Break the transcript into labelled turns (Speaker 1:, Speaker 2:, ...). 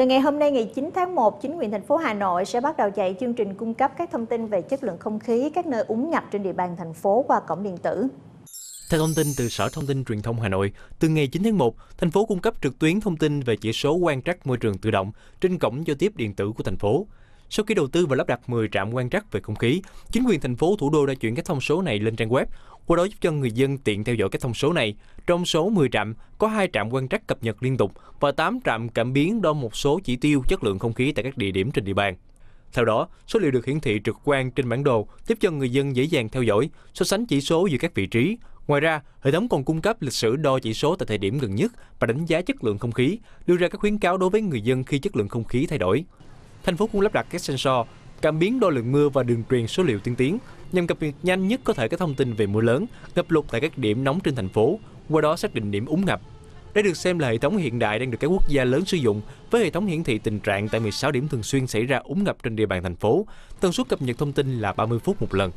Speaker 1: Từ ngày hôm nay ngày 9 tháng 1, chính quyền thành phố Hà Nội sẽ bắt đầu chạy chương trình cung cấp các thông tin về chất lượng không khí các nơi úng ngập trên địa bàn thành phố qua cổng điện tử.
Speaker 2: Theo thông tin từ Sở Thông tin Truyền thông Hà Nội, từ ngày 9 tháng 1, thành phố cung cấp trực tuyến thông tin về chỉ số quan trắc môi trường tự động trên cổng giao tiếp điện tử của thành phố. Sau khi đầu tư và lắp đặt 10 trạm quan trắc về không khí, chính quyền thành phố thủ đô đã chuyển các thông số này lên trang web, qua đó giúp cho người dân tiện theo dõi các thông số này. Trong số 10 trạm, có 2 trạm quan trắc cập nhật liên tục và 8 trạm cảm biến đo một số chỉ tiêu chất lượng không khí tại các địa điểm trên địa bàn. Theo đó, số liệu được hiển thị trực quan trên bản đồ giúp cho người dân dễ dàng theo dõi, so sánh chỉ số giữa các vị trí. Ngoài ra, hệ thống còn cung cấp lịch sử đo chỉ số tại thời điểm gần nhất và đánh giá chất lượng không khí, đưa ra các khuyến cáo đối với người dân khi chất lượng không khí thay đổi thành phố cũng lắp đặt các sensor, cảm biến đo lượng mưa và đường truyền số liệu tiên tiến nhằm cập nhật nhanh nhất có thể các thông tin về mưa lớn, ngập lụt tại các điểm nóng trên thành phố, qua đó xác định điểm úng ngập. Đây được xem là hệ thống hiện đại đang được các quốc gia lớn sử dụng với hệ thống hiển thị tình trạng tại 16 điểm thường xuyên xảy ra úng ngập trên địa bàn thành phố. Tần suất cập nhật thông tin là 30 phút một lần.